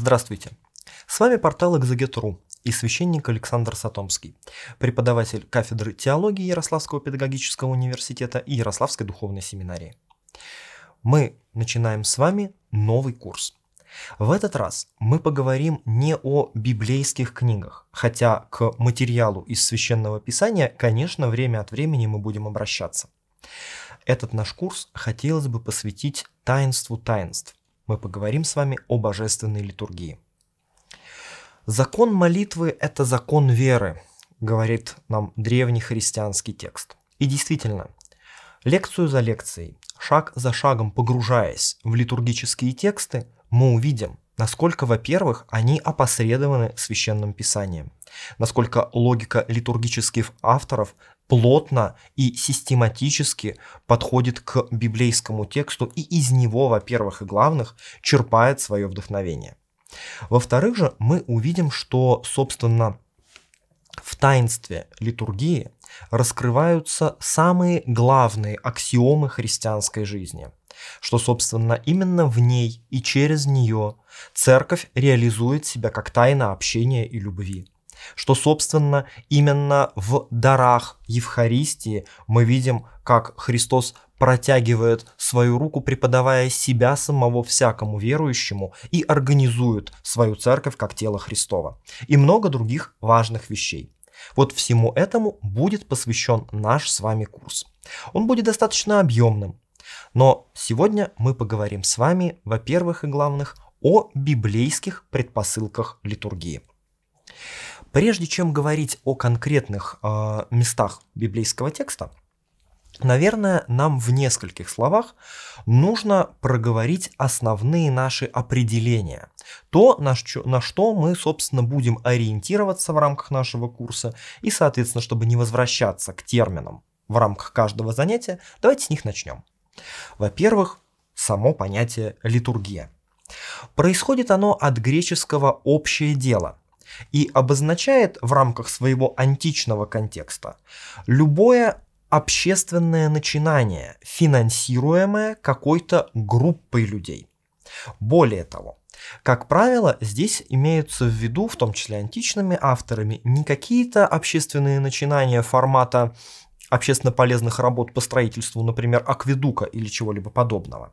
Здравствуйте! С вами портал «Экзагет.ру» и священник Александр Сатомский, преподаватель кафедры теологии Ярославского педагогического университета и Ярославской духовной семинарии. Мы начинаем с вами новый курс. В этот раз мы поговорим не о библейских книгах, хотя к материалу из священного писания, конечно, время от времени мы будем обращаться. Этот наш курс хотелось бы посвятить таинству таинств, мы поговорим с вами о божественной литургии. Закон молитвы – это закон веры, говорит нам древний христианский текст. И действительно, лекцию за лекцией, шаг за шагом погружаясь в литургические тексты, мы увидим, насколько, во-первых, они опосредованы священным писанием, насколько логика литургических авторов плотно и систематически подходит к библейскому тексту и из него, во-первых, и главных, черпает свое вдохновение. Во-вторых же, мы увидим, что, собственно, в таинстве литургии раскрываются самые главные аксиомы христианской жизни, что, собственно, именно в ней и через нее церковь реализует себя как тайна общения и любви что, собственно, именно в дарах Евхаристии мы видим, как Христос протягивает свою руку, преподавая себя самого всякому верующему и организует свою церковь как тело Христова. И много других важных вещей. Вот всему этому будет посвящен наш с вами курс. Он будет достаточно объемным, но сегодня мы поговорим с вами, во-первых и главных, о библейских предпосылках литургии. Прежде чем говорить о конкретных э, местах библейского текста, наверное, нам в нескольких словах нужно проговорить основные наши определения. То, на что, на что мы, собственно, будем ориентироваться в рамках нашего курса, и, соответственно, чтобы не возвращаться к терминам в рамках каждого занятия, давайте с них начнем. Во-первых, само понятие литургия. Происходит оно от греческого «общее дело», и обозначает в рамках своего античного контекста любое общественное начинание, финансируемое какой-то группой людей. Более того, как правило, здесь имеются в виду, в том числе античными авторами, не какие-то общественные начинания формата общественно полезных работ по строительству, например, акведука или чего-либо подобного.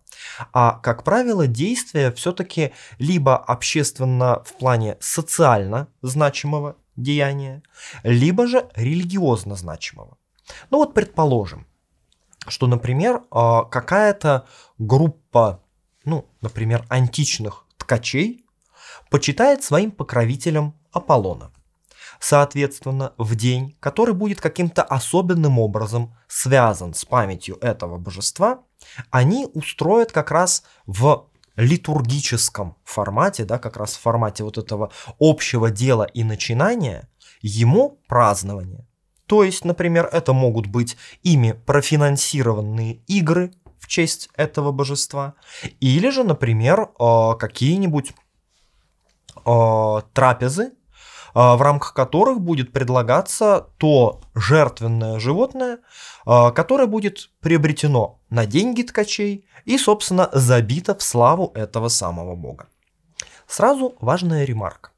А, как правило, действия все-таки либо общественно в плане социально значимого деяния, либо же религиозно значимого. Ну вот предположим, что, например, а, какая-то группа, ну, например, античных ткачей почитает своим покровителем Аполлона соответственно, в день, который будет каким-то особенным образом связан с памятью этого божества, они устроят как раз в литургическом формате, да, как раз в формате вот этого общего дела и начинания, ему празднование. То есть, например, это могут быть ими профинансированные игры в честь этого божества, или же, например, э, какие-нибудь э, трапезы, а, в рамках которых будет предлагаться то жертвенное животное, а, которое будет приобретено на деньги ткачей и, собственно, забито в славу этого самого бога. Сразу важная ремарка.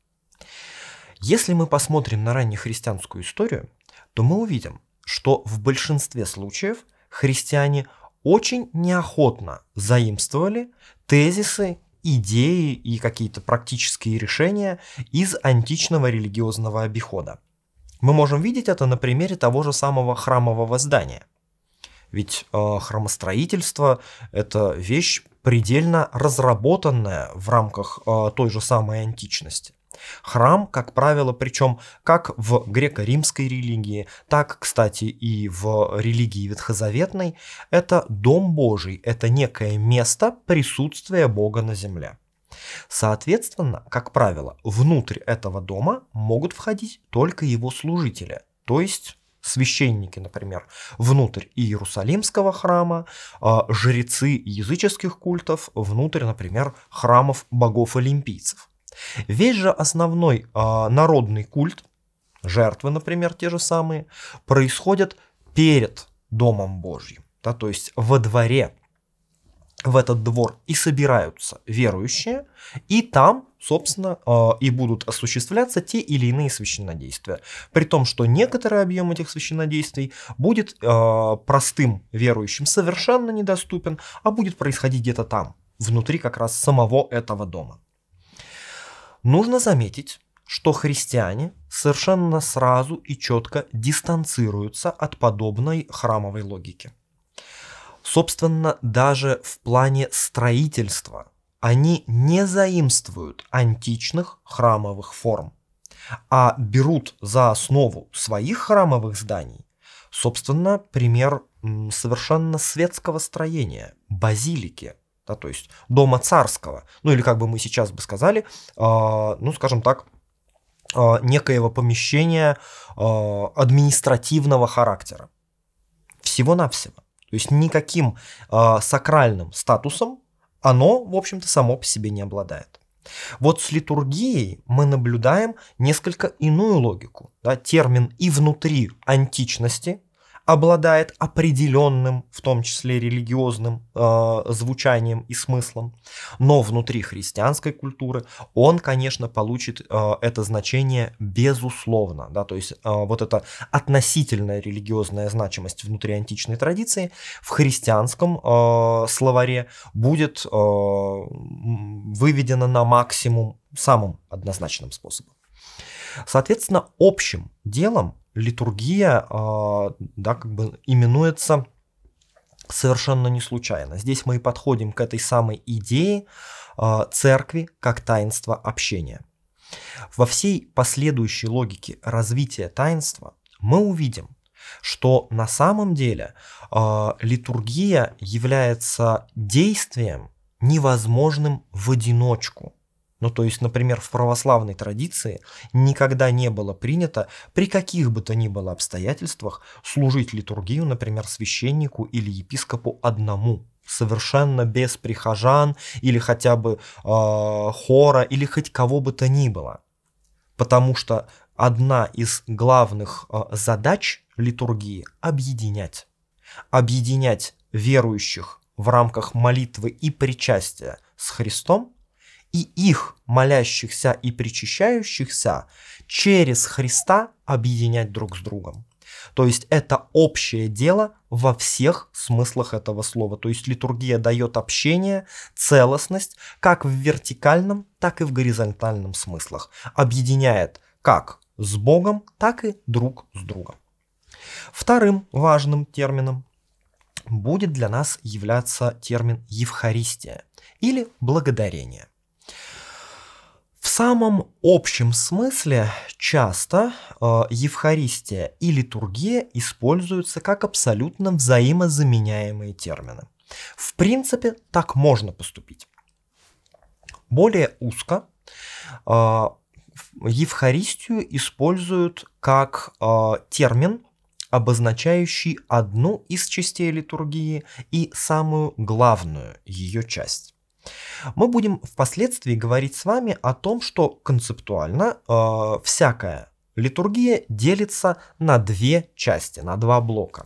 Если мы посмотрим на раннехристианскую историю, то мы увидим, что в большинстве случаев христиане очень неохотно заимствовали тезисы идеи и какие-то практические решения из античного религиозного обихода. Мы можем видеть это на примере того же самого храмового здания. Ведь э, храмостроительство – это вещь, предельно разработанная в рамках э, той же самой античности. Храм, как правило, причем как в греко-римской религии, так, кстати, и в религии ветхозаветной, это дом Божий, это некое место присутствия Бога на земле. Соответственно, как правило, внутрь этого дома могут входить только его служители, то есть священники, например, внутрь Иерусалимского храма, а, жрецы языческих культов внутрь, например, храмов богов-олимпийцев. Весь же основной а, народный культ, жертвы, например, те же самые, происходят перед Домом Божьим, да, то есть во дворе, в этот двор и собираются верующие, и там, собственно, э, и будут осуществляться те или иные священнодействия. При том, что некоторый объем этих священнодействий будет э, простым верующим совершенно недоступен, а будет происходить где-то там, внутри как раз самого этого дома. Нужно заметить, что христиане совершенно сразу и четко дистанцируются от подобной храмовой логики. Собственно, даже в плане строительства они не заимствуют античных храмовых форм, а берут за основу своих храмовых зданий, собственно, пример совершенно светского строения – базилики, да, то есть дома царского, ну или как бы мы сейчас бы сказали, а, ну скажем так, а, некоего помещения а, административного характера. Всего-навсего. То есть никаким сакральным статусом оно, в общем-то, само по себе не обладает. Вот с литургией мы наблюдаем несколько иную логику. Да, термин и внутри античности, обладает определенным, в том числе религиозным э, звучанием и смыслом, но внутри христианской культуры он, конечно, получит э, это значение безусловно, да, то есть э, вот эта относительная религиозная значимость внутри античной традиции в христианском э, словаре будет э, выведена на максимум самым однозначным способом. Соответственно, общим делом литургия, а, да, как бы именуется совершенно не случайно. Здесь мы и подходим к этой самой идее а, церкви как таинства общения. Во всей последующей логике развития таинства мы увидим, что на самом деле а, литургия является действием невозможным в одиночку. Ну, то есть, например, в православной традиции никогда не было принято при каких бы то ни было обстоятельствах служить литургию, например, священнику или епископу одному, совершенно без прихожан или хотя бы э, хора или хоть кого бы то ни было. Потому что одна из главных э, задач литургии – объединять. Объединять верующих в рамках молитвы и причастия с Христом – и их, молящихся и причащающихся, через Христа объединять друг с другом. То есть это общее дело во всех смыслах этого слова. То есть литургия дает общение, целостность, как в вертикальном, так и в горизонтальном смыслах. Объединяет как с Богом, так и друг с другом. Вторым важным термином будет для нас являться термин Евхаристия или благодарение самом общем смысле часто э, Евхаристия и литургия используются как абсолютно взаимозаменяемые термины. В принципе, так можно поступить. Более узко э, Евхаристию используют как э, термин, обозначающий одну из частей литургии и самую главную ее часть. Мы будем впоследствии говорить с вами о том, что концептуально э, всякая литургия делится на две части, на два блока.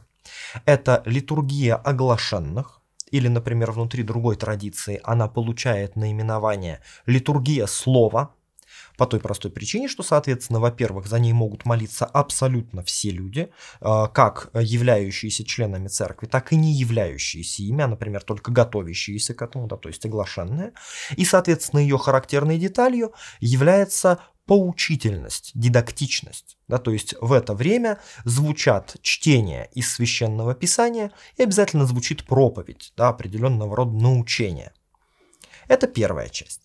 Это литургия оглашенных, или, например, внутри другой традиции она получает наименование литургия слова, по той простой причине, что, соответственно, во-первых, за ней могут молиться абсолютно все люди, э, как являющиеся членами церкви, так и не являющиеся ими, а, например, только готовящиеся к этому, да, то есть оглашенные. И, соответственно, ее характерной деталью является поучительность, дидактичность. Да, то есть в это время звучат чтения из священного писания и обязательно звучит проповедь да, определенного рода научения. Это первая часть.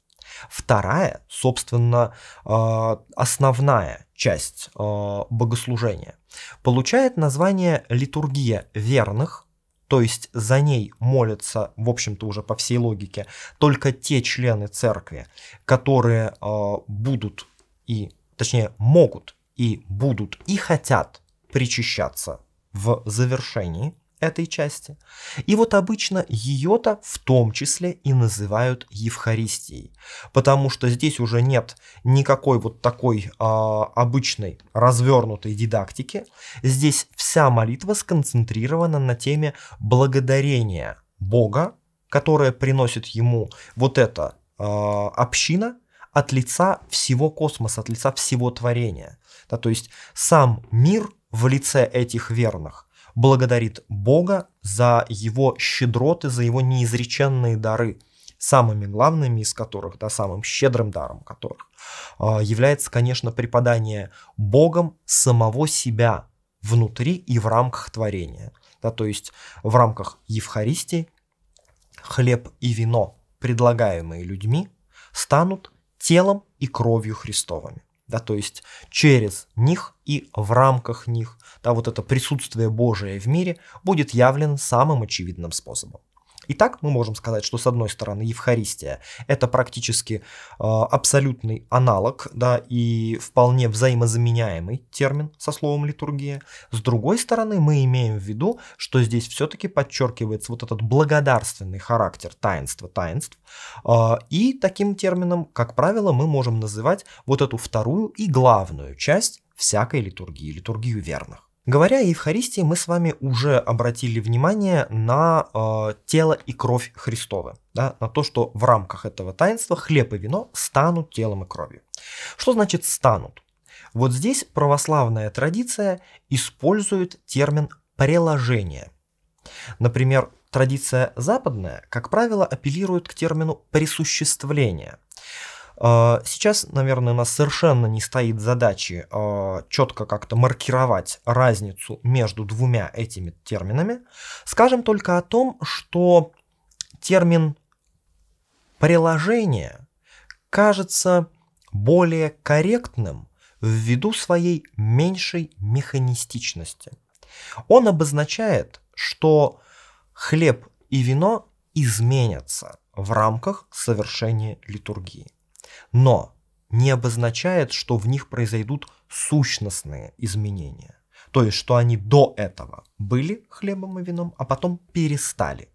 Вторая, собственно, э, основная часть э, богослужения получает название «Литургия верных», то есть за ней молятся, в общем-то уже по всей логике, только те члены церкви, которые э, будут и, точнее, могут и будут и хотят причащаться в завершении этой части. И вот обычно ее-то в том числе и называют Евхаристией, потому что здесь уже нет никакой вот такой э, обычной развернутой дидактики. Здесь вся молитва сконцентрирована на теме благодарения Бога, которое приносит ему вот эта э, община от лица всего космоса, от лица всего творения. Да, то есть сам мир в лице этих верных благодарит Бога за его щедроты, за его неизреченные дары, самыми главными из которых, да, самым щедрым даром которых а, является, конечно, преподание Богом самого себя внутри и в рамках творения. Да, то есть в рамках Евхаристии хлеб и вино, предлагаемые людьми, станут телом и кровью Христовыми да, то есть через них и в рамках них, да, вот это присутствие Божие в мире будет явлен самым очевидным способом. Итак, мы можем сказать, что с одной стороны Евхаристия – это практически э, абсолютный аналог, да, и вполне взаимозаменяемый термин со словом литургия. С другой стороны, мы имеем в виду, что здесь все-таки подчеркивается вот этот благодарственный характер таинства таинств, э, и таким термином, как правило, мы можем называть вот эту вторую и главную часть всякой литургии, литургию верных. Говоря о Евхаристии, мы с вами уже обратили внимание на э, тело и кровь Христовы, да, на то, что в рамках этого таинства хлеб и вино станут телом и кровью. Что значит станут? Вот здесь православная традиция использует термин «преложение». Например, традиция западная, как правило, апеллирует к термину «присуществление», а, сейчас, наверное, у нас совершенно не стоит задачи а, четко как-то маркировать разницу между двумя этими терминами. Скажем только о том, что термин приложение кажется более корректным ввиду своей меньшей механистичности. Он обозначает, что хлеб и вино изменятся в рамках совершения литургии но не обозначает, что в них произойдут сущностные изменения. То есть, что они до этого были хлебом и вином, а потом перестали.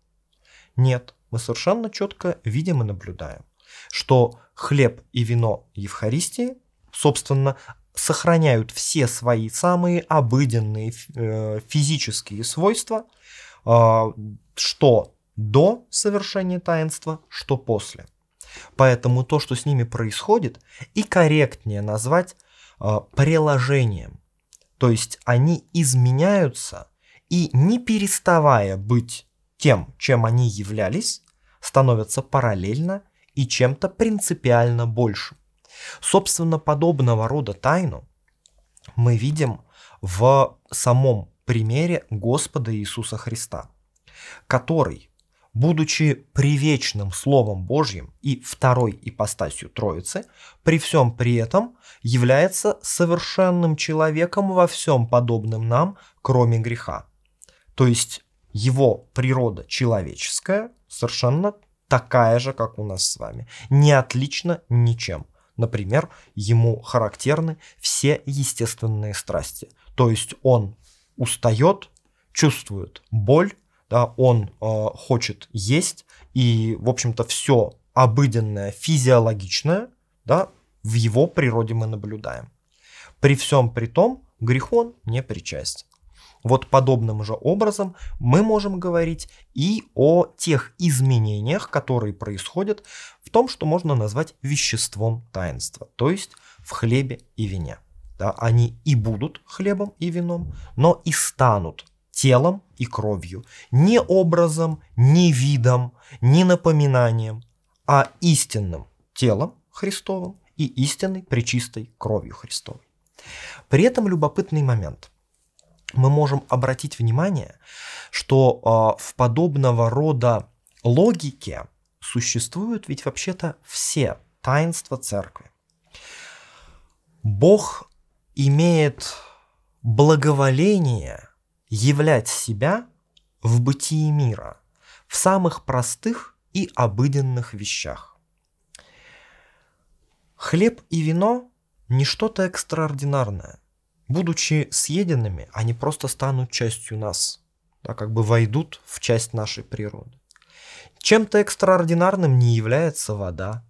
Нет, мы совершенно четко видим и наблюдаем, что хлеб и вино Евхаристии, собственно, сохраняют все свои самые обыденные э, физические свойства, э, что до совершения таинства, что после. Поэтому то, что с ними происходит, и корректнее назвать э, приложением. То есть они изменяются и не переставая быть тем, чем они являлись, становятся параллельно и чем-то принципиально больше. Собственно, подобного рода тайну мы видим в самом примере Господа Иисуса Христа, который будучи привечным Словом Божьим и второй ипостасью Троицы, при всем при этом является совершенным человеком во всем подобным нам, кроме греха. То есть его природа человеческая совершенно такая же, как у нас с вами, не отлична ничем. Например, ему характерны все естественные страсти. То есть он устает, чувствует боль, да, он э, хочет есть, и, в общем-то, все обыденное, физиологичное, да, в его природе мы наблюдаем. При всем при том, грехон не причастен. Вот подобным же образом мы можем говорить и о тех изменениях, которые происходят в том, что можно назвать веществом таинства, то есть в хлебе и вине. Да, они и будут хлебом и вином, но и станут телом и кровью, не образом, не видом, не напоминанием, а истинным телом Христовым и истинной причистой кровью Христовой. При этом любопытный момент. Мы можем обратить внимание, что э, в подобного рода логике существуют ведь вообще-то все таинства церкви. Бог имеет благоволение – являть себя в бытии мира, в самых простых и обыденных вещах. Хлеб и вино – не что-то экстраординарное. Будучи съеденными, они просто станут частью нас, да, как бы войдут в часть нашей природы. Чем-то экстраординарным не является вода,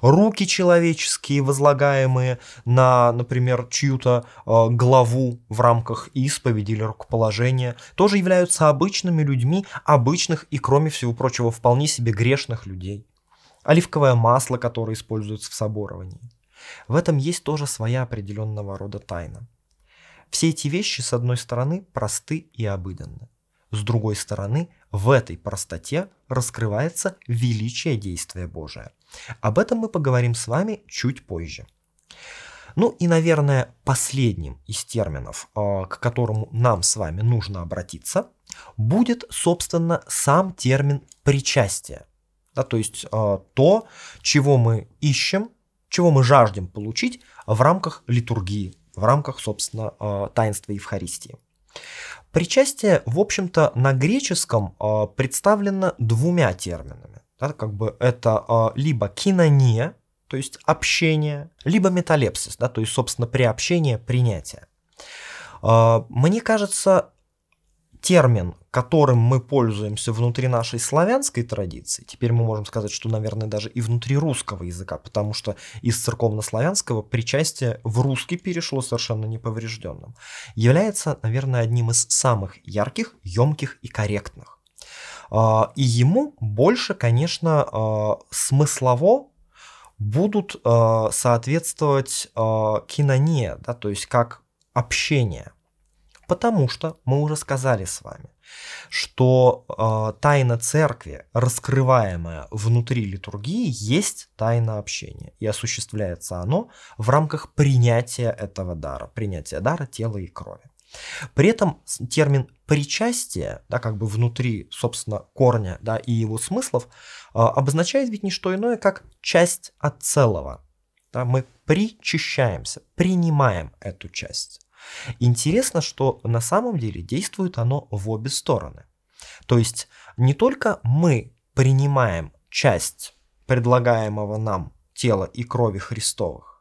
Руки человеческие, возлагаемые на, например, чью-то э, главу в рамках исповеди или рукоположения, тоже являются обычными людьми, обычных и, кроме всего прочего, вполне себе грешных людей. Оливковое масло, которое используется в соборовании. В этом есть тоже своя определенного рода тайна. Все эти вещи, с одной стороны, просты и обыденны. С другой стороны, в этой простоте раскрывается величие действия Божия – об этом мы поговорим с вами чуть позже. Ну и, наверное, последним из терминов, а, к которому нам с вами нужно обратиться, будет, собственно, сам термин причастие. Да, то есть а, то, чего мы ищем, чего мы жаждем получить в рамках литургии, в рамках, собственно, а, таинства Евхаристии. Причастие, в общем-то, на греческом представлено двумя терминами. Да, как бы это а, либо кинония, то есть общение, либо металепсис, да, то есть, собственно, приобщение, принятие. А, мне кажется, термин, которым мы пользуемся внутри нашей славянской традиции, теперь мы можем сказать, что, наверное, даже и внутри русского языка, потому что из церковно-славянского причастие в русский перешло совершенно неповрежденным, является, наверное, одним из самых ярких, емких и корректных. А, и ему больше, конечно, а, смыслово будут а, соответствовать кинония, да, то есть как общение. Потому что мы уже сказали с вами, что тайна церкви, раскрываемая внутри литургии, есть тайна общения. И осуществляется оно в рамках принятия этого дара, принятия дара тела и крови. При этом термин причастие, да, как бы внутри, собственно, корня да, и его смыслов, э, обозначает ведь не что иное, как часть от целого. Да, мы причащаемся, принимаем эту часть. Интересно, что на самом деле действует оно в обе стороны. То есть не только мы принимаем часть предлагаемого нам тела и крови Христовых,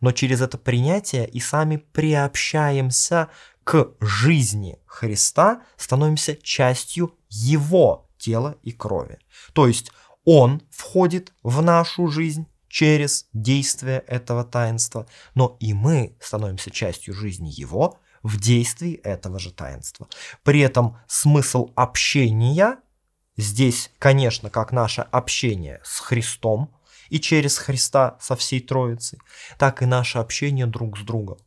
но через это принятие и сами приобщаемся к жизни Христа, становимся частью Его тела и крови. То есть Он входит в нашу жизнь через действие этого таинства, но и мы становимся частью жизни Его в действии этого же таинства. При этом смысл общения здесь, конечно, как наше общение с Христом, и через Христа со всей Троицей, так и наше общение друг с другом.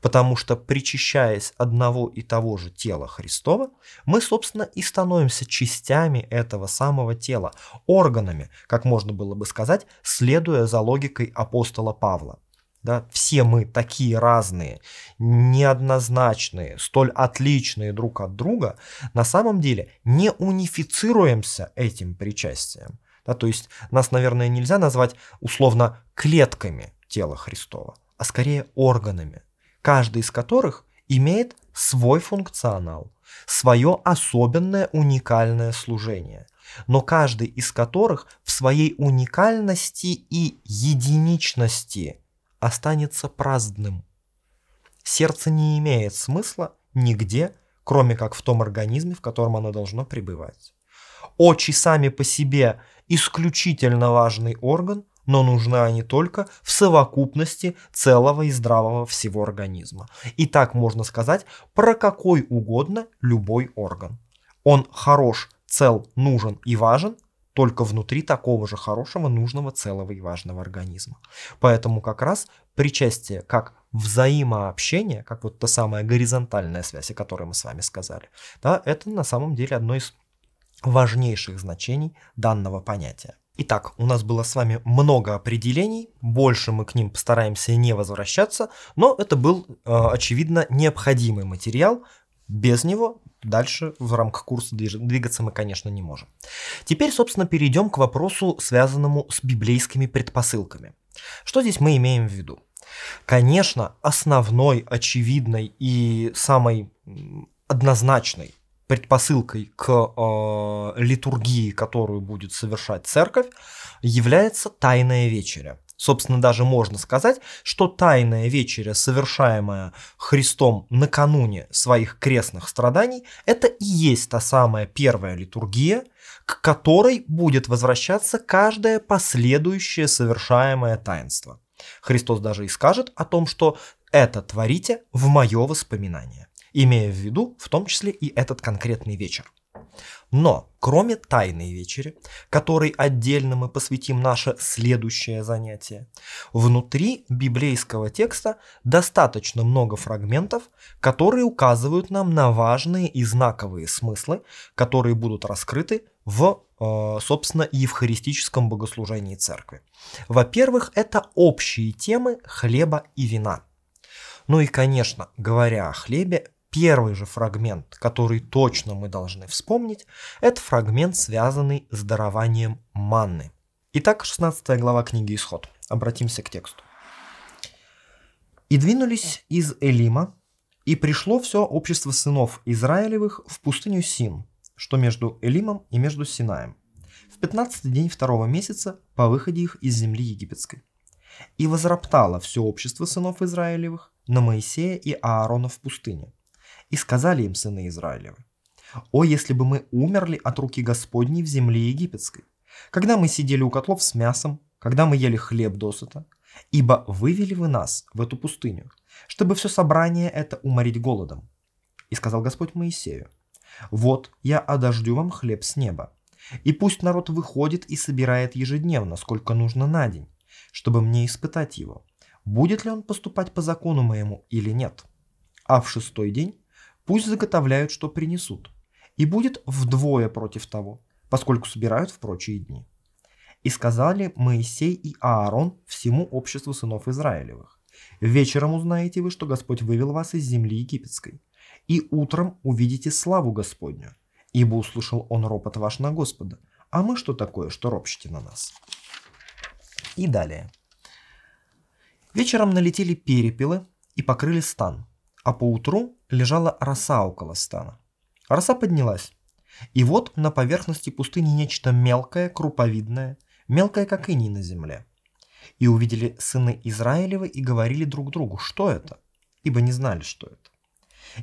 Потому что, причащаясь одного и того же тела Христова, мы, собственно, и становимся частями этого самого тела, органами, как можно было бы сказать, следуя за логикой апостола Павла. Да, все мы такие разные, неоднозначные, столь отличные друг от друга, на самом деле не унифицируемся этим причастием. Да, то есть нас, наверное, нельзя назвать условно клетками тела Христова, а скорее органами, каждый из которых имеет свой функционал, свое особенное уникальное служение, но каждый из которых в своей уникальности и единичности останется праздным. Сердце не имеет смысла нигде, кроме как в том организме, в котором оно должно пребывать. Очи сами по себе исключительно важный орган, но нужна они только в совокупности целого и здравого всего организма. И так можно сказать про какой угодно любой орган. Он хорош, цел, нужен и важен только внутри такого же хорошего, нужного, целого и важного организма. Поэтому как раз причастие как взаимообщение, как вот та самая горизонтальная связь, о которой мы с вами сказали, да, это на самом деле одно из важнейших значений данного понятия. Итак, у нас было с вами много определений, больше мы к ним постараемся не возвращаться, но это был, э, очевидно, необходимый материал, без него дальше в рамках курса двигаться мы, конечно, не можем. Теперь, собственно, перейдем к вопросу, связанному с библейскими предпосылками. Что здесь мы имеем в виду? Конечно, основной, очевидной и самой однозначной предпосылкой к э, литургии, которую будет совершать церковь, является Тайная вечеря. Собственно, даже можно сказать, что Тайная вечеря, совершаемая Христом накануне своих крестных страданий, это и есть та самая первая литургия, к которой будет возвращаться каждое последующее совершаемое таинство. Христос даже и скажет о том, что это творите в мое воспоминание имея в виду в том числе и этот конкретный вечер. Но кроме тайной вечери, которой отдельно мы посвятим наше следующее занятие, внутри библейского текста достаточно много фрагментов, которые указывают нам на важные и знаковые смыслы, которые будут раскрыты в, э, собственно, евхаристическом богослужении церкви. Во-первых, это общие темы хлеба и вина. Ну и, конечно, говоря о хлебе, первый же фрагмент, который точно мы должны вспомнить, это фрагмент, связанный с дарованием манны. Итак, 16 глава книги Исход. Обратимся к тексту. «И двинулись из Элима, и пришло все общество сынов Израилевых в пустыню Син, что между Элимом и между Синаем, в 15 день второго месяца по выходе их из земли египетской. И возроптало все общество сынов Израилевых на Моисея и Аарона в пустыне, и сказали им сыны Израилевы, «О, если бы мы умерли от руки Господней в земле египетской, когда мы сидели у котлов с мясом, когда мы ели хлеб досыта, ибо вывели вы нас в эту пустыню, чтобы все собрание это уморить голодом». И сказал Господь Моисею, «Вот я одождю вам хлеб с неба, и пусть народ выходит и собирает ежедневно, сколько нужно на день, чтобы мне испытать его, будет ли он поступать по закону моему или нет. А в шестой день Пусть заготовляют, что принесут. И будет вдвое против того, поскольку собирают в прочие дни. И сказали Моисей и Аарон всему обществу сынов Израилевых. Вечером узнаете вы, что Господь вывел вас из земли египетской. И утром увидите славу Господню, ибо услышал он ропот ваш на Господа. А мы что такое, что ропщите на нас? И далее. Вечером налетели перепелы и покрыли стан а поутру лежала роса около стана. Роса поднялась. И вот на поверхности пустыни нечто мелкое, круповидное, мелкое, как иней на земле. И увидели сыны Израилевы и говорили друг другу, что это, ибо не знали, что это.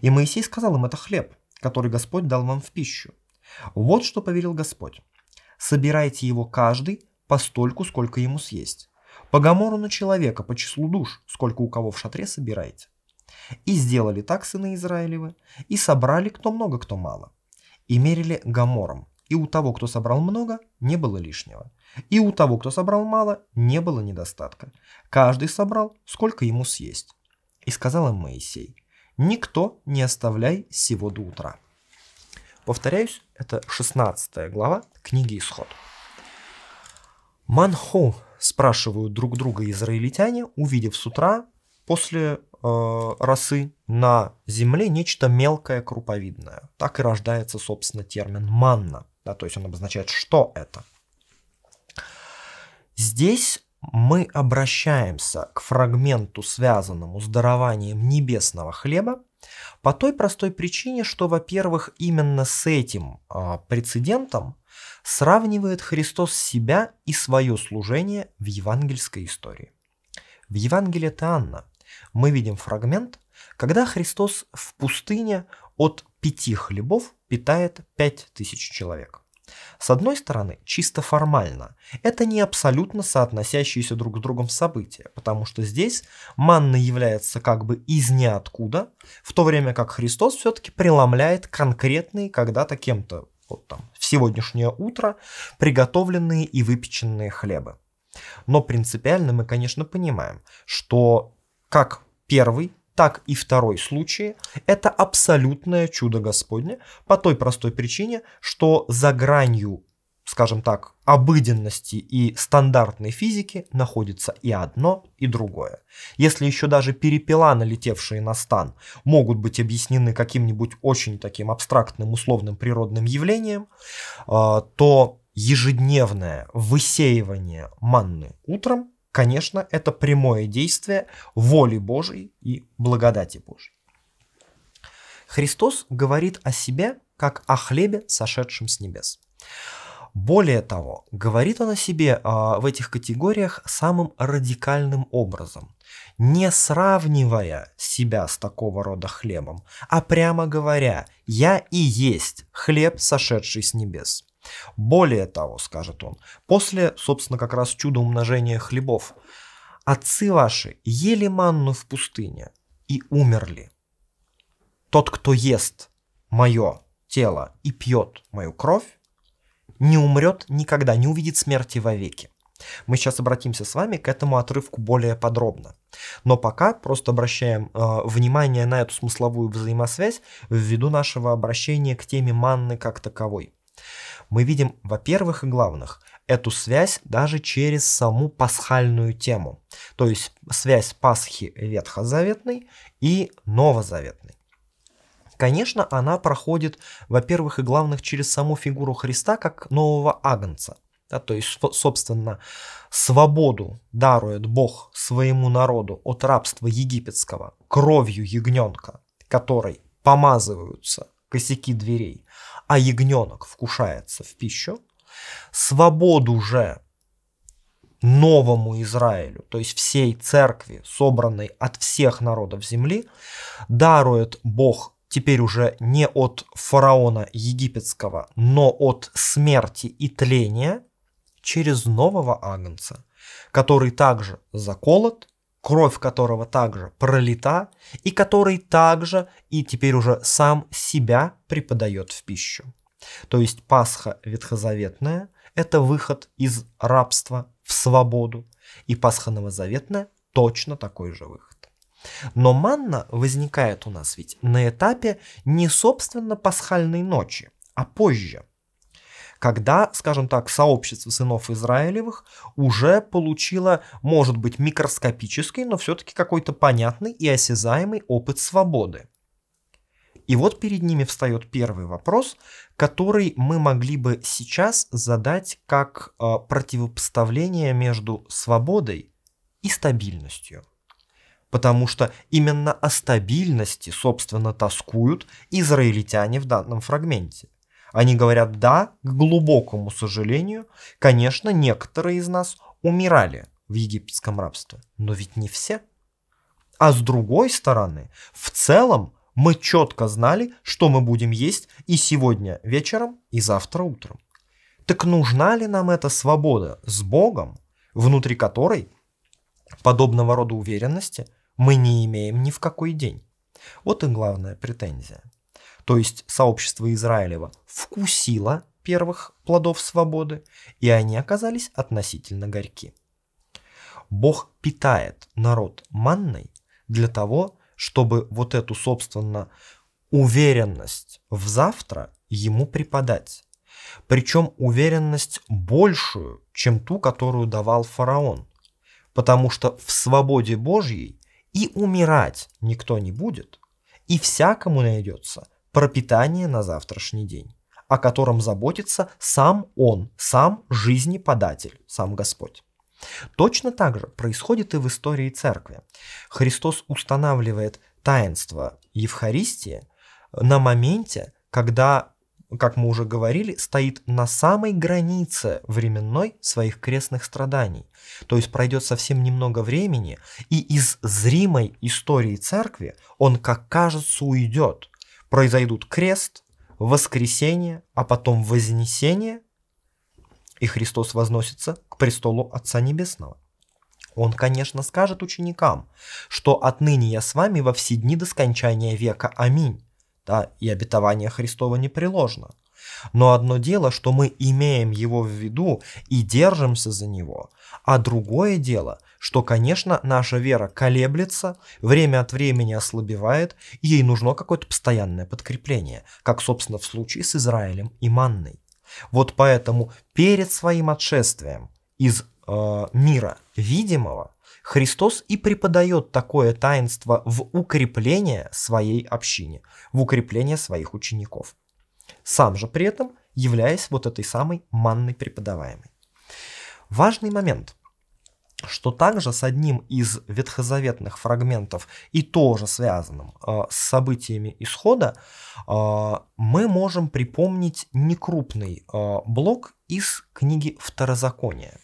И Моисей сказал им, это хлеб, который Господь дал вам в пищу. Вот что повелел Господь. Собирайте его каждый постольку, сколько ему съесть. По гамору на человека, по числу душ, сколько у кого в шатре собираете. И сделали так сыны Израилевы, и собрали кто много, кто мало. И мерили гамором, и у того, кто собрал много, не было лишнего. И у того, кто собрал мало, не было недостатка. Каждый собрал, сколько ему съесть. И сказал им Моисей, «Никто не оставляй сего до утра». Повторяюсь, это 16 глава книги «Исход». «Манху» спрашивают друг друга израильтяне, увидев с утра после Э, росы на Земле нечто мелкое круповидное. Так и рождается, собственно, термин манна. Да, то есть он обозначает, что это. Здесь мы обращаемся к фрагменту, связанному с дарованием небесного хлеба, по той простой причине, что, во-первых, именно с этим э, прецедентом сравнивает Христос себя и свое служение в евангельской истории. В Евангелии от Анна мы видим фрагмент, когда Христос в пустыне от пяти хлебов питает пять тысяч человек. С одной стороны, чисто формально, это не абсолютно соотносящиеся друг с другом события, потому что здесь манна является как бы из ниоткуда, в то время как Христос все-таки преломляет конкретные когда-то кем-то, вот там, в сегодняшнее утро, приготовленные и выпеченные хлебы. Но принципиально мы, конечно, понимаем, что как первый, так и второй случай – это абсолютное чудо Господне по той простой причине, что за гранью, скажем так, обыденности и стандартной физики находится и одно, и другое. Если еще даже перепела, налетевшие на стан, могут быть объяснены каким-нибудь очень таким абстрактным условным природным явлением, а, то ежедневное высеивание манны утром Конечно, это прямое действие воли Божией и благодати Божией. Христос говорит о себе как о хлебе, сошедшем с небес. Более того, говорит он о себе а, в этих категориях самым радикальным образом, не сравнивая себя с такого рода хлебом, а прямо говоря, я и есть хлеб, сошедший с небес. Более того, скажет он, после, собственно, как раз чуда умножения хлебов, отцы ваши ели манну в пустыне и умерли. Тот, кто ест мое тело и пьет мою кровь, не умрет никогда, не увидит смерти вовеки. Мы сейчас обратимся с вами к этому отрывку более подробно. Но пока просто обращаем э, внимание на эту смысловую взаимосвязь ввиду нашего обращения к теме манны как таковой мы видим, во-первых и главных, эту связь даже через саму пасхальную тему, то есть связь Пасхи Ветхозаветной и Новозаветной. Конечно, она проходит, во-первых и главных, через саму фигуру Христа как нового агнца, да, то есть, собственно, свободу дарует Бог своему народу от рабства египетского кровью ягненка, которой помазываются косяки дверей а ягненок вкушается в пищу, свободу же новому Израилю, то есть всей церкви, собранной от всех народов земли, дарует Бог теперь уже не от фараона египетского, но от смерти и тления через нового агнца, который также заколот, кровь которого также пролита, и который также и теперь уже сам себя преподает в пищу. То есть Пасха ветхозаветная – это выход из рабства в свободу, и Пасха новозаветная – точно такой же выход. Но манна возникает у нас ведь на этапе не собственно пасхальной ночи, а позже – когда, скажем так, сообщество сынов Израилевых уже получило, может быть, микроскопический, но все-таки какой-то понятный и осязаемый опыт свободы. И вот перед ними встает первый вопрос, который мы могли бы сейчас задать как э, противопоставление между свободой и стабильностью. Потому что именно о стабильности, собственно, тоскуют израильтяне в данном фрагменте. Они говорят, да, к глубокому сожалению, конечно, некоторые из нас умирали в египетском рабстве, но ведь не все. А с другой стороны, в целом мы четко знали, что мы будем есть и сегодня вечером, и завтра утром. Так нужна ли нам эта свобода с Богом, внутри которой подобного рода уверенности мы не имеем ни в какой день? Вот и главная претензия – то есть сообщество Израилева, вкусило первых плодов свободы, и они оказались относительно горьки. Бог питает народ манной для того, чтобы вот эту, собственно, уверенность в завтра ему преподать. Причем уверенность большую, чем ту, которую давал фараон. Потому что в свободе Божьей и умирать никто не будет, и всякому найдется пропитание на завтрашний день, о котором заботится сам Он, сам жизнеподатель, сам Господь. Точно так же происходит и в истории церкви. Христос устанавливает таинство Евхаристии на моменте, когда, как мы уже говорили, стоит на самой границе временной своих крестных страданий. То есть пройдет совсем немного времени, и из зримой истории церкви он, как кажется, уйдет – произойдут крест, воскресение, а потом вознесение, и Христос возносится к престолу Отца Небесного. Он, конечно, скажет ученикам, что отныне я с вами во все дни до скончания века. Аминь. Да, и обетование Христова непреложно – но одно дело, что мы имеем его в виду и держимся за него, а другое дело, что, конечно, наша вера колеблется, время от времени ослабевает, и ей нужно какое-то постоянное подкрепление, как, собственно, в случае с Израилем и Манной. Вот поэтому перед своим отшествием из э, мира видимого Христос и преподает такое таинство в укрепление своей общине, в укрепление своих учеников сам же при этом являясь вот этой самой манной преподаваемой. Важный момент, что также с одним из ветхозаветных фрагментов и тоже связанным э, с событиями исхода, э, мы можем припомнить некрупный э, блок из книги Второзакония,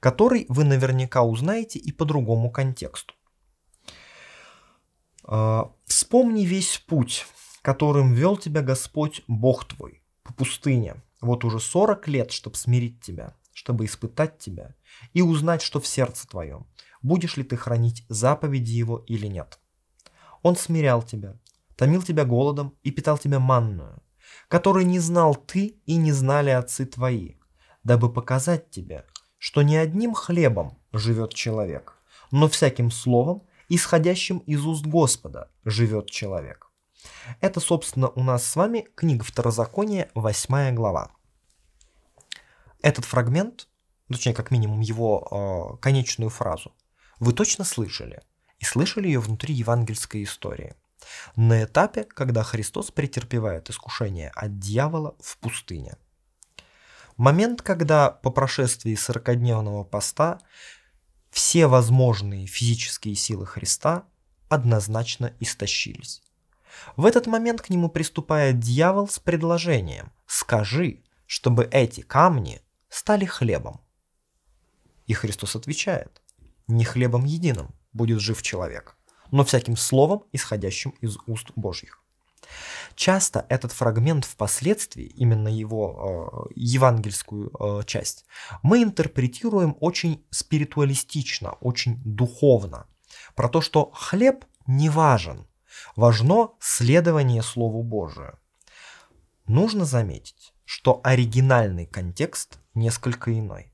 который вы наверняка узнаете и по другому контексту. Э, вспомни весь путь, которым вел тебя Господь, Бог твой, по пустыне, вот уже 40 лет, чтобы смирить тебя, чтобы испытать тебя и узнать, что в сердце твоем, будешь ли ты хранить заповеди его или нет. Он смирял тебя, томил тебя голодом и питал тебя манную, которой не знал ты и не знали отцы твои, дабы показать тебе, что не одним хлебом живет человек, но всяким словом, исходящим из уст Господа, живет человек. Это, собственно, у нас с вами книга Второзакония, 8 глава. Этот фрагмент, ну, точнее, как минимум его э, конечную фразу, вы точно слышали, и слышали ее внутри евангельской истории. На этапе, когда Христос претерпевает искушение от дьявола в пустыне. Момент, когда по прошествии 40-дневного поста все возможные физические силы Христа однозначно истощились. В этот момент к нему приступает дьявол с предложением «Скажи, чтобы эти камни стали хлебом». И Христос отвечает «Не хлебом единым будет жив человек, но всяким словом, исходящим из уст Божьих». Часто этот фрагмент впоследствии, именно его э, евангельскую э, часть, мы интерпретируем очень спиритуалистично, очень духовно. Про то, что хлеб не важен, важно следование Слову Божию. Нужно заметить, что оригинальный контекст несколько иной.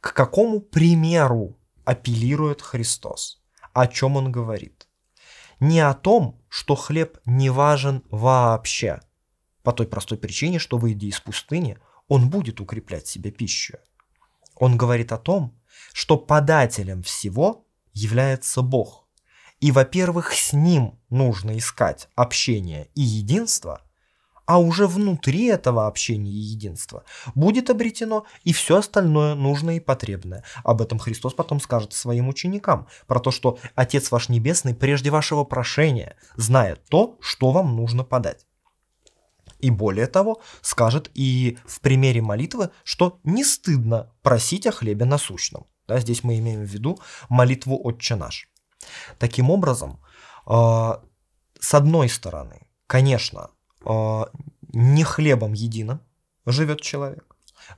К какому примеру апеллирует Христос? О чем он говорит? Не о том, что хлеб не важен вообще, по той простой причине, что, выйдя из пустыни, он будет укреплять себе пищу. Он говорит о том, что подателем всего является Бог, и, во-первых, с ним нужно искать общение и единство, а уже внутри этого общения и единства будет обретено и все остальное нужное и потребное. Об этом Христос потом скажет своим ученикам, про то, что Отец ваш Небесный прежде вашего прошения знает то, что вам нужно подать. И более того, скажет и в примере молитвы, что не стыдно просить о хлебе насущном. Да, здесь мы имеем в виду молитву «Отче наш». Таким образом, э, с одной стороны, конечно, э, не хлебом едино живет человек,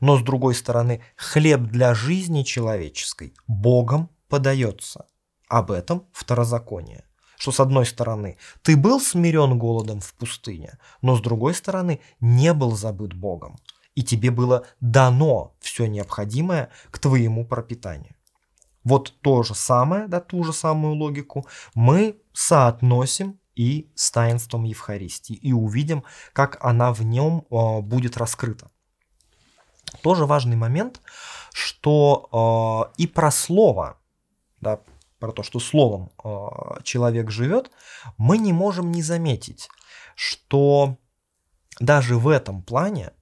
но с другой стороны, хлеб для жизни человеческой Богом подается. Об этом второзаконие. Что с одной стороны, ты был смирен голодом в пустыне, но с другой стороны, не был забыт Богом, и тебе было дано все необходимое к твоему пропитанию. Вот то же самое, да, ту же самую логику мы соотносим и с таинством Евхаристии и увидим, как она в нем а, будет раскрыта. Тоже важный момент, что а, и про слово, да, про то, что словом а, человек живет, мы не можем не заметить, что даже в этом плане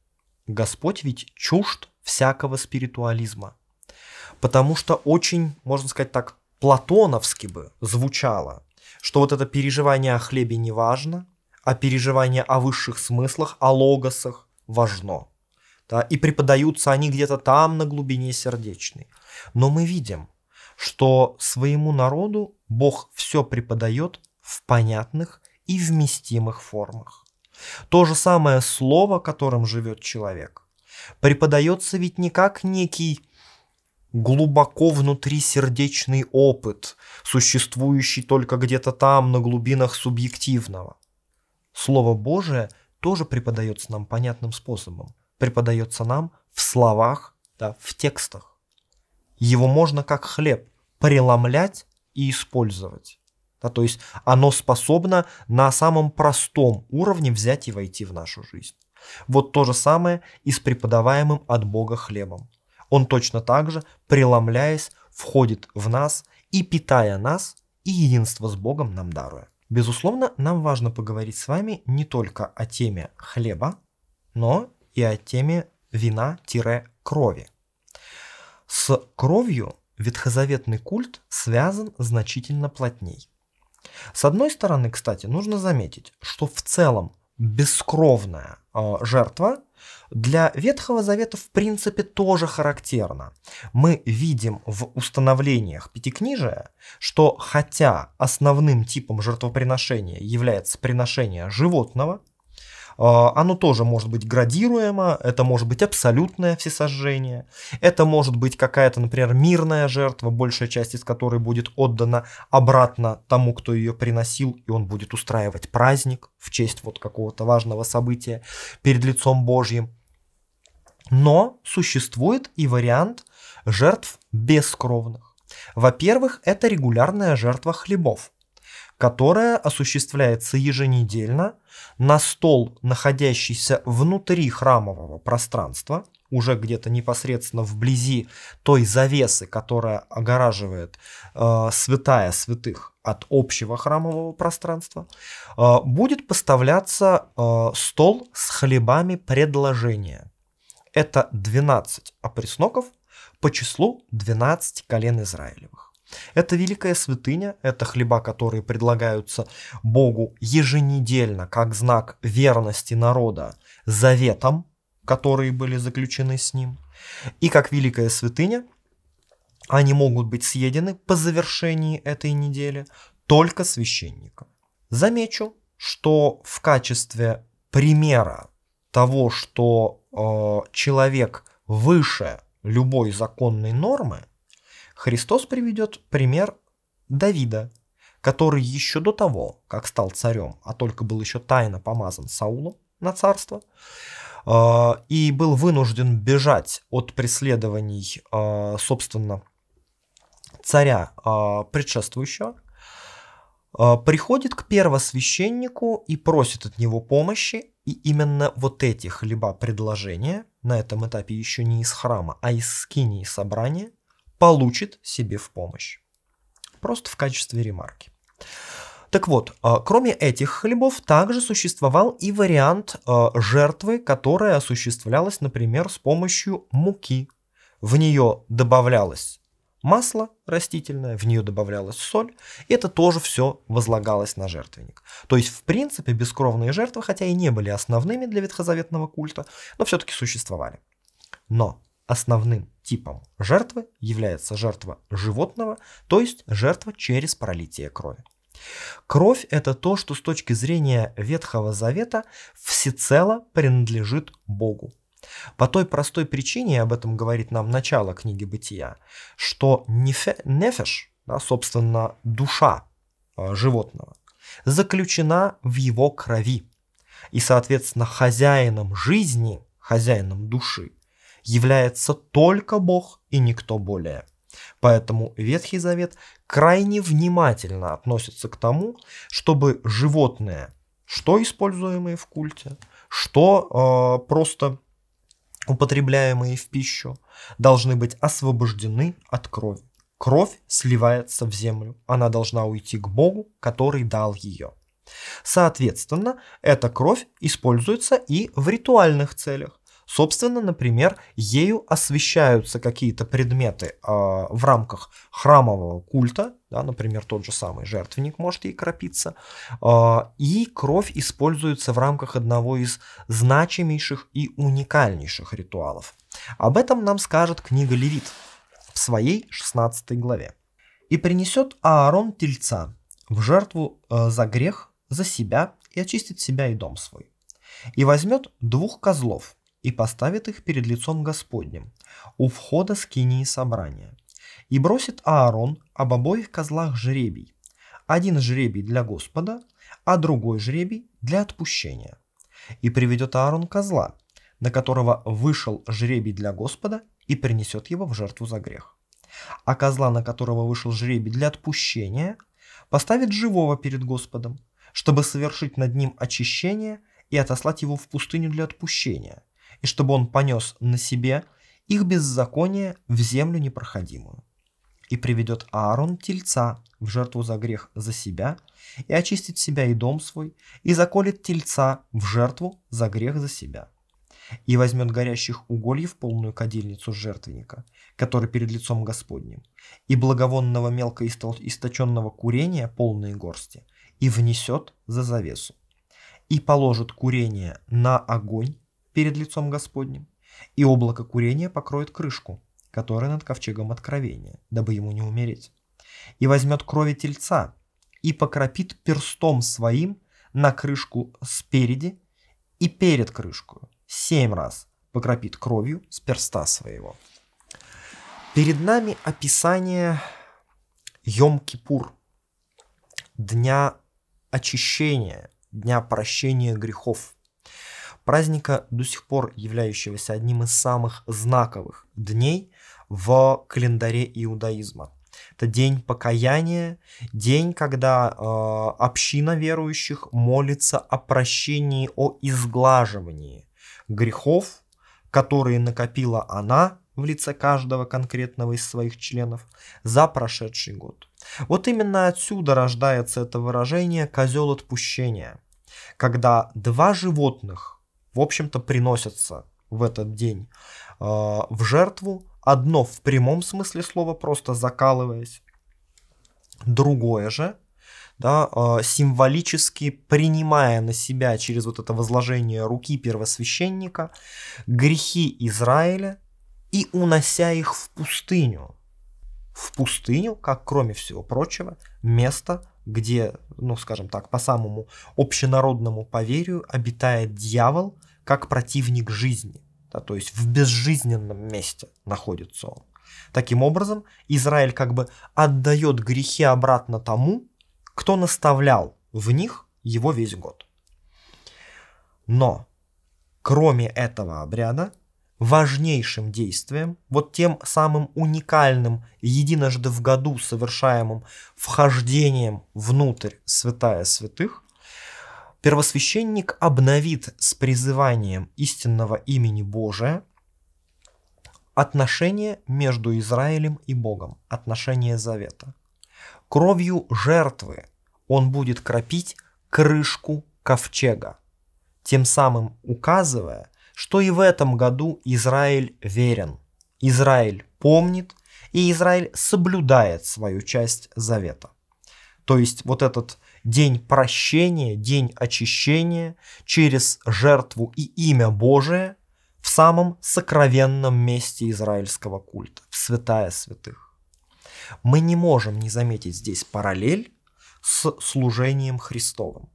Господь ведь чужд всякого спиритуализма потому что очень, можно сказать так, платоновски бы звучало, что вот это переживание о хлебе не важно, а переживание о высших смыслах, о логосах важно. Да, и преподаются они где-то там на глубине сердечной. Но мы видим, что своему народу Бог все преподает в понятных и вместимых формах. То же самое слово, которым живет человек, преподается ведь не как некий глубоко внутри сердечный опыт, существующий только где-то там, на глубинах субъективного. Слово Божие тоже преподается нам понятным способом. Преподается нам в словах, да, в текстах. Его можно как хлеб преломлять и использовать. Да, то есть оно способно на самом простом уровне взять и войти в нашу жизнь. Вот то же самое и с преподаваемым от Бога хлебом он точно так же, преломляясь, входит в нас и питая нас, и единство с Богом нам даруя. Безусловно, нам важно поговорить с вами не только о теме хлеба, но и о теме вина-крови. С кровью ветхозаветный культ связан значительно плотней. С одной стороны, кстати, нужно заметить, что в целом бескровная э, жертва для Ветхого Завета в принципе тоже характерно. Мы видим в установлениях Пятикнижия, что хотя основным типом жертвоприношения является приношение животного, а, оно тоже может быть градируемо, это может быть абсолютное всесожжение, это может быть какая-то, например, мирная жертва, большая часть из которой будет отдана обратно тому, кто ее приносил, и он будет устраивать праздник в честь вот какого-то важного события перед лицом Божьим. Но существует и вариант жертв бескровных. Во-первых, это регулярная жертва хлебов которая осуществляется еженедельно на стол, находящийся внутри храмового пространства, уже где-то непосредственно вблизи той завесы, которая огораживает э, святая святых от общего храмового пространства, э, будет поставляться э, стол с хлебами предложения. Это 12 опресноков по числу 12 колен Израилевых. Это великая святыня, это хлеба, которые предлагаются Богу еженедельно, как знак верности народа заветам, которые были заключены с ним. И как великая святыня, они могут быть съедены по завершении этой недели только священником. Замечу, что в качестве примера того, что э, человек выше любой законной нормы, Христос приведет пример Давида, который еще до того, как стал царем, а только был еще тайно помазан Саулом на царство, э, и был вынужден бежать от преследований, э, собственно, царя э, предшествующего, приходит к первосвященнику и просит от него помощи, и именно вот эти хлеба предложения на этом этапе еще не из храма, а из скинии собрания – получит себе в помощь. Просто в качестве ремарки. Так вот, а, кроме этих хлебов, также существовал и вариант а, жертвы, которая осуществлялась, например, с помощью муки. В нее добавлялось масло растительное, в нее добавлялась соль, и это тоже все возлагалось на жертвенник. То есть, в принципе, бескровные жертвы, хотя и не были основными для ветхозаветного культа, но все-таки существовали. Но Основным типом жертвы является жертва животного, то есть жертва через пролитие крови. Кровь – это то, что с точки зрения Ветхого Завета всецело принадлежит Богу. По той простой причине, об этом говорит нам начало книги Бытия, что нефе, нефеш, да, собственно, душа э, животного, заключена в его крови. И, соответственно, хозяином жизни, хозяином души, является только Бог и никто более. Поэтому Ветхий Завет крайне внимательно относится к тому, чтобы животные, что используемые в культе, что э, просто употребляемые в пищу, должны быть освобождены от крови. Кровь сливается в землю, она должна уйти к Богу, который дал ее. Соответственно, эта кровь используется и в ритуальных целях. Собственно, например, ею освещаются какие-то предметы э, в рамках храмового культа, да, например, тот же самый жертвенник может ей кропиться, э, а, и кровь используется в рамках одного из значимейших и уникальнейших ритуалов. Об этом нам скажет книга Левит в своей 16 главе. «И принесет Аарон тельца в жертву э, за грех, за себя, и очистит себя и дом свой. И возьмет двух козлов – и поставит их перед лицом Господним, у входа с скинии собрания. И бросит Аарон об обоих козлах жребий, один жребий для Господа, а другой жребий для отпущения. И приведет Аарон козла, на которого вышел жребий для Господа, и принесет его в жертву за грех. А козла, на которого вышел жребий для отпущения, поставит живого перед Господом, чтобы совершить над ним очищение и отослать его в пустыню для отпущения – и чтобы он понес на себе их беззаконие в землю непроходимую. И приведет Аарон тельца в жертву за грех за себя, и очистит себя и дом свой, и заколет тельца в жертву за грех за себя. И возьмет горящих угольев полную кадильницу жертвенника, который перед лицом Господним, и благовонного мелко источенного курения полные горсти, и внесет за завесу. И положит курение на огонь перед лицом Господним, и облако курения покроет крышку, которая над ковчегом откровения, дабы ему не умереть, и возьмет крови тельца, и покропит перстом своим на крышку спереди и перед крышкой семь раз покропит кровью с перста своего. Перед нами описание Йом-Кипур, дня очищения, дня прощения грехов – праздника, до сих пор являющегося одним из самых знаковых дней в календаре иудаизма. Это день покаяния, день, когда э, община верующих молится о прощении, о изглаживании грехов, которые накопила она в лице каждого конкретного из своих членов за прошедший год. Вот именно отсюда рождается это выражение «козел отпущения», когда два животных – в общем-то, приносятся в этот день э, в жертву. Одно в прямом смысле слова, просто закалываясь. Другое же, да, э, символически принимая на себя через вот это возложение руки первосвященника грехи Израиля и унося их в пустыню. В пустыню, как, кроме всего прочего, место, где, ну скажем так, по самому общенародному поверью обитает дьявол как противник жизни, да, то есть в безжизненном месте находится он. Таким образом, Израиль как бы отдает грехи обратно тому, кто наставлял в них его весь год. Но кроме этого обряда важнейшим действием, вот тем самым уникальным, единожды в году совершаемым вхождением внутрь святая святых, первосвященник обновит с призыванием истинного имени Божия отношения между Израилем и Богом, отношения завета. Кровью жертвы он будет кропить крышку ковчега, тем самым указывая, что и в этом году Израиль верен, Израиль помнит и Израиль соблюдает свою часть завета. То есть вот этот день прощения, день очищения через жертву и имя Божие в самом сокровенном месте израильского культа, в святая святых. Мы не можем не заметить здесь параллель с служением Христовым.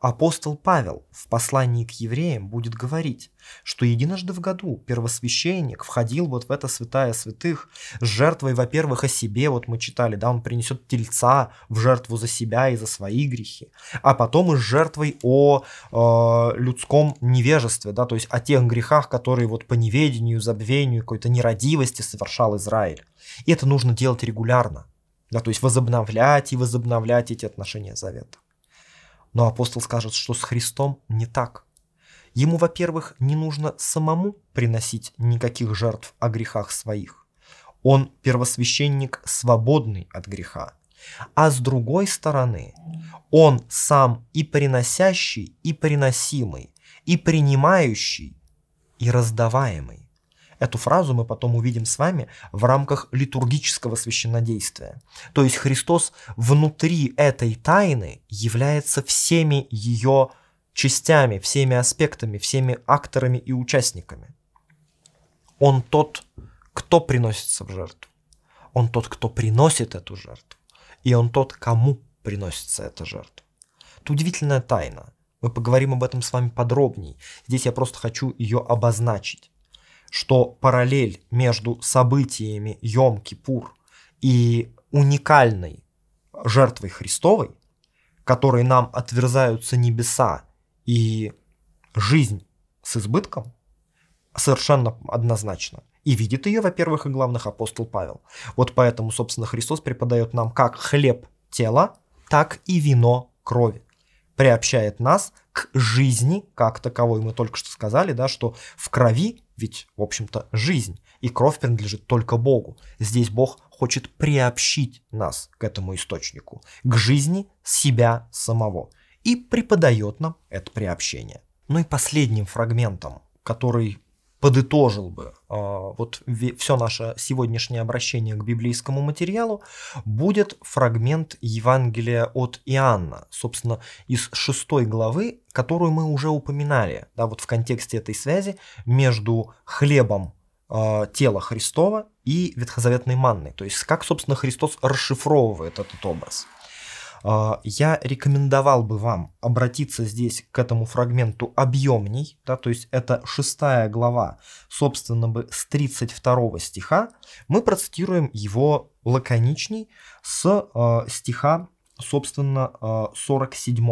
Апостол Павел в послании к евреям будет говорить, что единожды в году первосвященник входил вот в это святая святых с жертвой, во-первых, о себе, вот мы читали, да, он принесет тельца в жертву за себя и за свои грехи, а потом и с жертвой о э, людском невежестве, да, то есть о тех грехах, которые вот по неведению, забвению, какой-то нерадивости совершал Израиль. И это нужно делать регулярно, да, то есть возобновлять и возобновлять эти отношения завета. Но апостол скажет, что с Христом не так. Ему, во-первых, не нужно самому приносить никаких жертв о грехах своих. Он первосвященник, свободный от греха. А с другой стороны, он сам и приносящий, и приносимый, и принимающий, и раздаваемый. Эту фразу мы потом увидим с вами в рамках литургического священнодействия. То есть Христос внутри этой тайны является всеми ее частями, всеми аспектами, всеми акторами и участниками. Он тот, кто приносится в жертву. Он тот, кто приносит эту жертву. И он тот, кому приносится эта жертва. Это удивительная тайна. Мы поговорим об этом с вами подробней. Здесь я просто хочу ее обозначить что параллель между событиями Йом-Кипур и уникальной жертвой Христовой, которой нам отверзаются небеса и жизнь с избытком, совершенно однозначно. И видит ее, во-первых, и главных апостол Павел. Вот поэтому, собственно, Христос преподает нам как хлеб тела, так и вино крови. Приобщает нас к жизни как таковой. Мы только что сказали, да, что в крови ведь, в общем-то, жизнь, и кровь принадлежит только Богу. Здесь Бог хочет приобщить нас к этому источнику, к жизни себя самого, и преподает нам это приобщение. Ну и последним фрагментом, который подытожил бы а, вот все наше сегодняшнее обращение к библейскому материалу, будет фрагмент Евангелия от Иоанна, собственно, из шестой главы, которую мы уже упоминали, да, вот в контексте этой связи между хлебом а, тела Христова и ветхозаветной манной, то есть как, собственно, Христос расшифровывает этот образ. А, я рекомендовал бы вам обратиться здесь к этому фрагменту объемней, да, то есть это шестая глава, собственно бы с 32 стиха, мы процитируем его лаконичней с э, стиха, собственно, э, а, 47.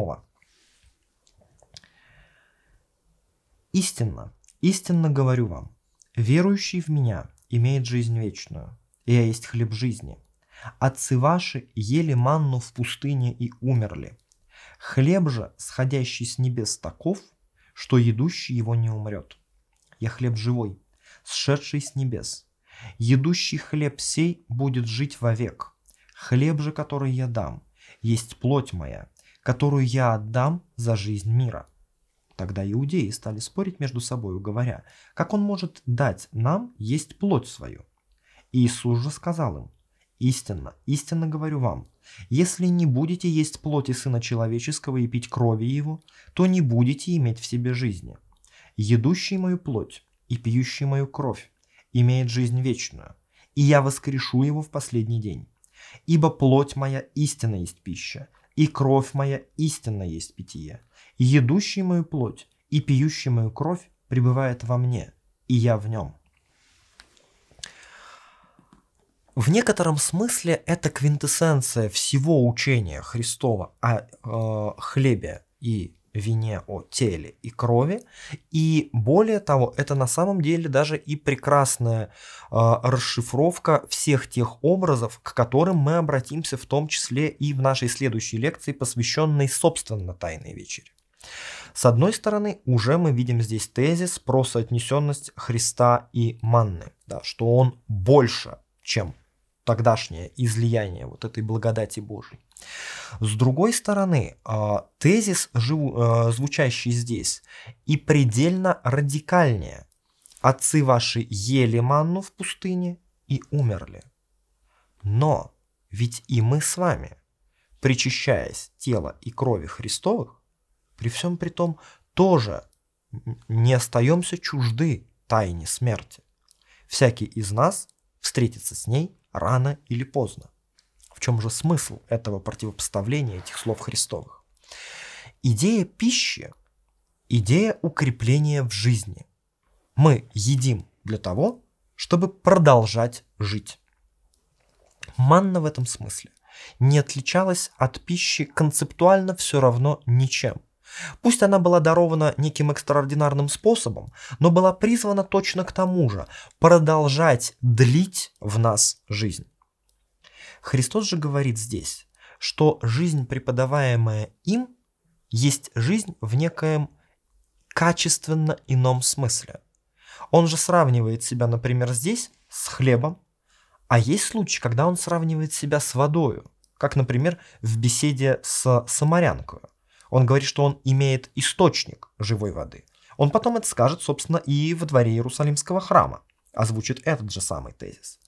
Истинно, истинно говорю вам, верующий в меня имеет жизнь вечную, и я есть хлеб жизни – ваши ели манну в пустыне и умерли. Хлеб же, сходящий с небес таков, что едущий его не умрет. Я хлеб живой, сшедший с небес. Едущий хлеб сей будет жить вовек. Хлеб же, который я дам, есть плоть моя, которую я отдам за жизнь мира». Тогда иудеи стали спорить между собой, говоря, как он может дать нам есть плоть свою. Иисус же сказал им, Истинно, истинно говорю вам, если не будете есть плоти Сына Человеческого и пить крови Его, то не будете иметь в себе жизни. Едущий мою плоть и пьющий мою кровь имеет жизнь вечную, и я воскрешу его в последний день. Ибо плоть моя истинно есть пища, и кровь моя истинно есть питье. Едущий мою плоть и пьющий мою кровь пребывает во мне, и я в нем. В некотором смысле это квинтэссенция всего учения Христова о э, хлебе и вине, о теле и крови. И более того, это на самом деле даже и прекрасная э, расшифровка всех тех образов, к которым мы обратимся в том числе и в нашей следующей лекции, посвященной, собственно, Тайной вечере. С одной стороны, уже мы видим здесь тезис про соотнесенность Христа и манны, да, что он больше, чем тогдашнее излияние вот этой благодати Божьей. С другой стороны, а, тезис, а, звучащий здесь, и предельно радикальнее. Отцы ваши ели манну в пустыне и умерли. Но ведь и мы с вами, причащаясь тела и крови Христовых, при всем при том тоже не остаемся чужды тайне смерти. Всякий из нас встретится с ней рано или поздно. В чем же смысл этого противопоставления этих слов Христовых? Идея пищи – идея укрепления в жизни. Мы едим для того, чтобы продолжать жить. Манна в этом смысле не отличалась от пищи концептуально все равно ничем – Пусть она была дарована неким экстраординарным способом, но была призвана точно к тому же – продолжать длить в нас жизнь. Христос же говорит здесь, что жизнь, преподаваемая им, есть жизнь в некоем качественно ином смысле. Он же сравнивает себя, например, здесь с хлебом, а есть случаи, когда он сравнивает себя с водою, как, например, в беседе с Самарянкой. Он говорит, что он имеет источник живой воды. Он потом это скажет, собственно, и во дворе Иерусалимского храма. Озвучит этот же самый тезис.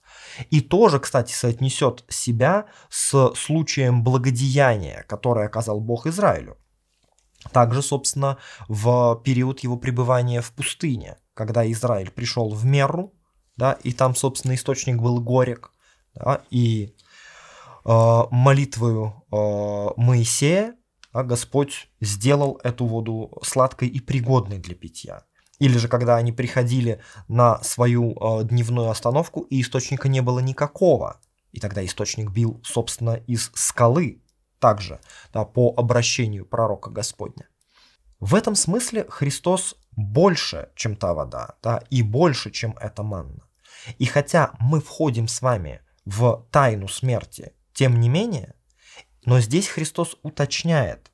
И тоже, кстати, соотнесет себя с случаем благодеяния, которое оказал Бог Израилю. Также, собственно, в период его пребывания в пустыне, когда Израиль пришел в Меру, да, и там, собственно, источник был горек, да, и э, молитвою э, Моисея а Господь сделал эту воду сладкой и пригодной для питья. Или же когда они приходили на свою э, дневную остановку, и источника не было никакого. И тогда источник бил, собственно, из скалы, также да, по обращению пророка Господня. В этом смысле Христос больше, чем та вода, да, и больше, чем эта манна. И хотя мы входим с вами в тайну смерти, тем не менее, но здесь Христос уточняет,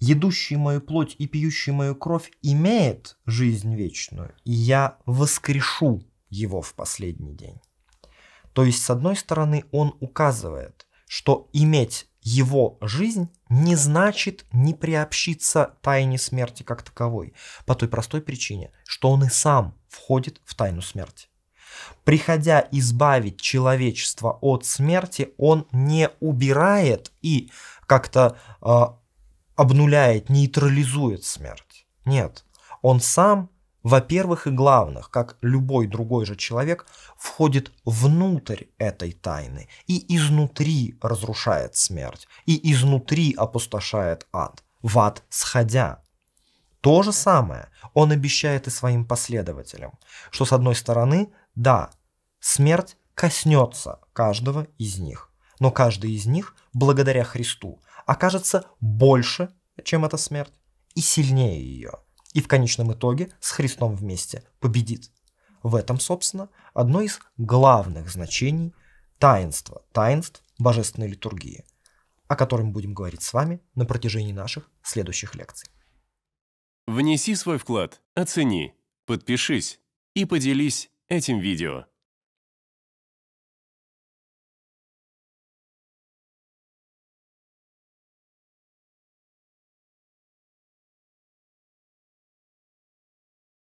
едущий мою плоть и пьющий мою кровь имеет жизнь вечную, и я воскрешу его в последний день. То есть, с одной стороны, он указывает, что иметь его жизнь не значит не приобщиться тайне смерти как таковой, по той простой причине, что он и сам входит в тайну смерти. Приходя избавить человечество от смерти, он не убирает и как-то э, обнуляет, нейтрализует смерть. Нет, он сам, во-первых и главных, как любой другой же человек, входит внутрь этой тайны и изнутри разрушает смерть, и изнутри опустошает ад, в ад сходя. То же самое он обещает и своим последователям, что с одной стороны – да, смерть коснется каждого из них, но каждый из них, благодаря Христу, окажется больше, чем эта смерть, и сильнее ее, и в конечном итоге с Христом вместе победит. В этом, собственно, одно из главных значений таинства, таинств божественной литургии, о котором будем говорить с вами на протяжении наших следующих лекций. Внеси свой вклад, оцени, подпишись и поделись этим видео.